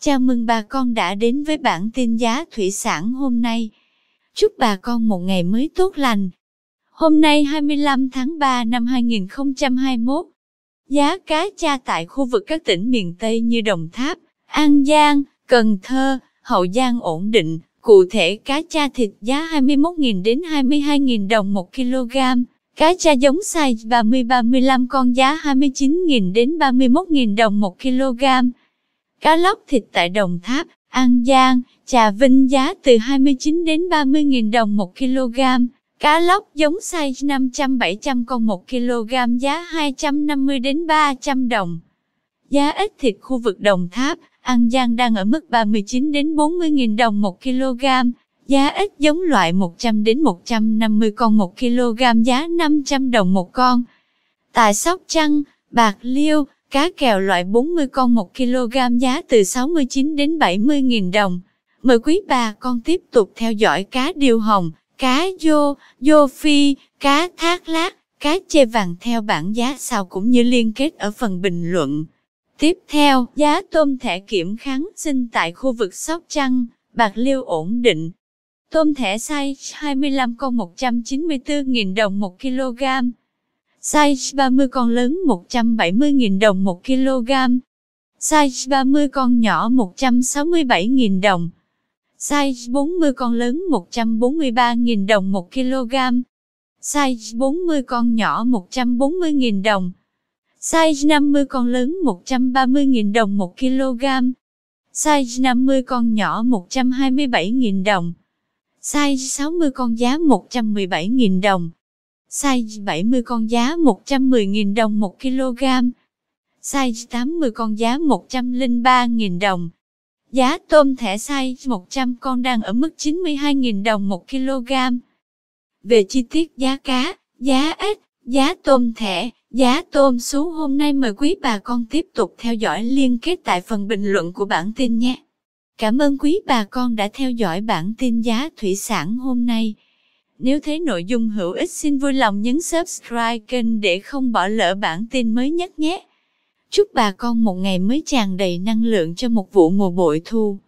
Chào mừng bà con đã đến với bản tin giá thủy sản hôm nay. Chúc bà con một ngày mới tốt lành. Hôm nay 25 tháng 3 năm 2021, giá cá cha tại khu vực các tỉnh miền Tây như Đồng Tháp, An Giang, Cần Thơ, Hậu Giang ổn định. Cụ thể cá cha thịt giá 21.000 đến 22.000 đồng 1 kg, cá cha giống size 30-35 con giá 29.000 đến 31.000 đồng 1 kg. Cá lóc thịt tại Đồng Tháp, An Giang, Trà Vinh giá từ 29 đến 30.000 đồng 1 kg. Cá lóc giống size 500-700 con 1 kg giá 250 đến 300 đồng. Giá ít thịt khu vực Đồng Tháp, An Giang đang ở mức 39 đến 40.000 đồng 1 kg. Giá ít giống loại 100 đến 150 con 1 kg giá 500 đồng một con. Tại Sóc Trăng, Bạc Liêu, Cá kèo loại 40 con 1 kg giá từ 69 đến 70 nghìn đồng. Mời quý bà con tiếp tục theo dõi cá điều hồng, cá dô, dô phi, cá thác lát, cá chê vàng theo bảng giá sau cũng như liên kết ở phần bình luận. Tiếp theo, giá tôm thẻ kiểm kháng sinh tại khu vực Sóc Trăng, Bạc Liêu ổn định. Tôm thẻ size 25 con 194.000 đồng 1 kg. Size 30 con lớn 170.000 đồng 1 kg. Size 30 con nhỏ 167.000 đồng. Size 40 con lớn 143.000 đồng 1 kg. Size 40 con nhỏ 140.000 đồng. Size 50 con lớn 130.000 đồng 1 kg. Size 50 con nhỏ 127.000 đồng. Size 60 con giá 117.000 đồng. Size 70 con giá 110.000 đồng 1 kg. Size 80 con giá 103.000 đồng. Giá tôm thẻ size 100 con đang ở mức 92.000 đồng 1 kg. Về chi tiết giá cá, giá ếch, giá tôm thẻ, giá tôm sú hôm nay mời quý bà con tiếp tục theo dõi liên kết tại phần bình luận của bản tin nhé. Cảm ơn quý bà con đã theo dõi bản tin giá thủy sản hôm nay. Nếu thấy nội dung hữu ích xin vui lòng nhấn subscribe kênh để không bỏ lỡ bản tin mới nhất nhé. Chúc bà con một ngày mới tràn đầy năng lượng cho một vụ mùa bội thu.